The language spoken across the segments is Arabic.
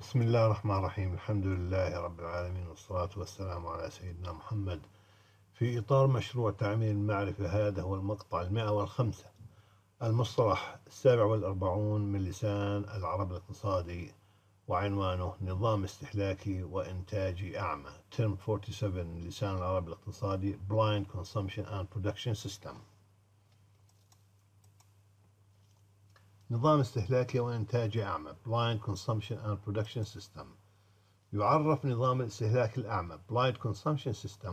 بسم الله الرحمن الرحيم الحمد لله رب العالمين والصلاة والسلام على سيدنا محمد في إطار مشروع تعميل المعرفة هذا هو المقطع المئة والخمسة المصطلح السابع والأربعون من لسان العرب الاقتصادي وعنوانه نظام استهلاكي وإنتاجي أعمى Term 47 لسان العرب الاقتصادي Blind Consumption and Production System نظام استهلاكي وإنتاجي أعمى Blind Consumption and Production System يعرف نظام الاستهلاك الأعمى Blind Consumption System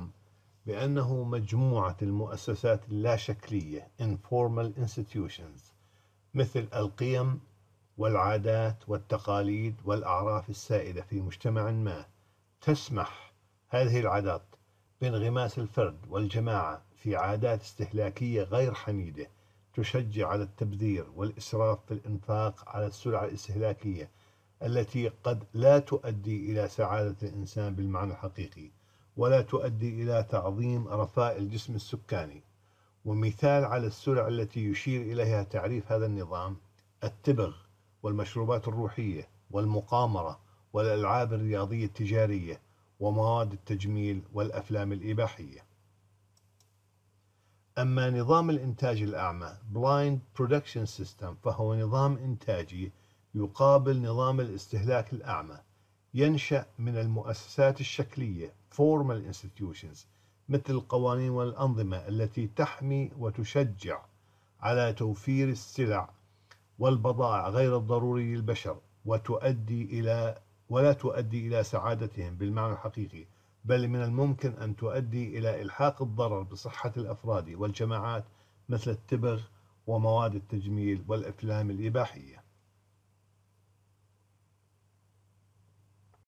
بأنه مجموعة المؤسسات اللاشكلية Informal Institutions مثل القيم والعادات والتقاليد والأعراف السائدة في مجتمع ما تسمح هذه العادات بانغماس الفرد والجماعة في عادات استهلاكية غير حميدة تشجع على التبذير والإسراف في الإنفاق على السلع الاستهلاكية التي قد لا تؤدي إلى سعادة الإنسان بالمعنى الحقيقي ولا تؤدي إلى تعظيم رفاء الجسم السكاني ومثال على السلع التي يشير إليها تعريف هذا النظام التبغ والمشروبات الروحية والمقامرة والألعاب الرياضية التجارية ومواد التجميل والأفلام الإباحية أما نظام الإنتاج الأعمى Blind Production System فهو نظام إنتاجي يقابل نظام الاستهلاك الأعمى ينشأ من المؤسسات الشكلية Formal Institutions مثل القوانين والأنظمة التي تحمي وتشجع على توفير السلع والبضائع غير الضروري للبشر وتؤدي إلى ولا تؤدي إلى سعادتهم بالمعنى الحقيقي بل من الممكن أن تؤدي إلى إلحاق الضرر بصحة الأفراد والجماعات مثل التبغ ومواد التجميل والأفلام الإباحية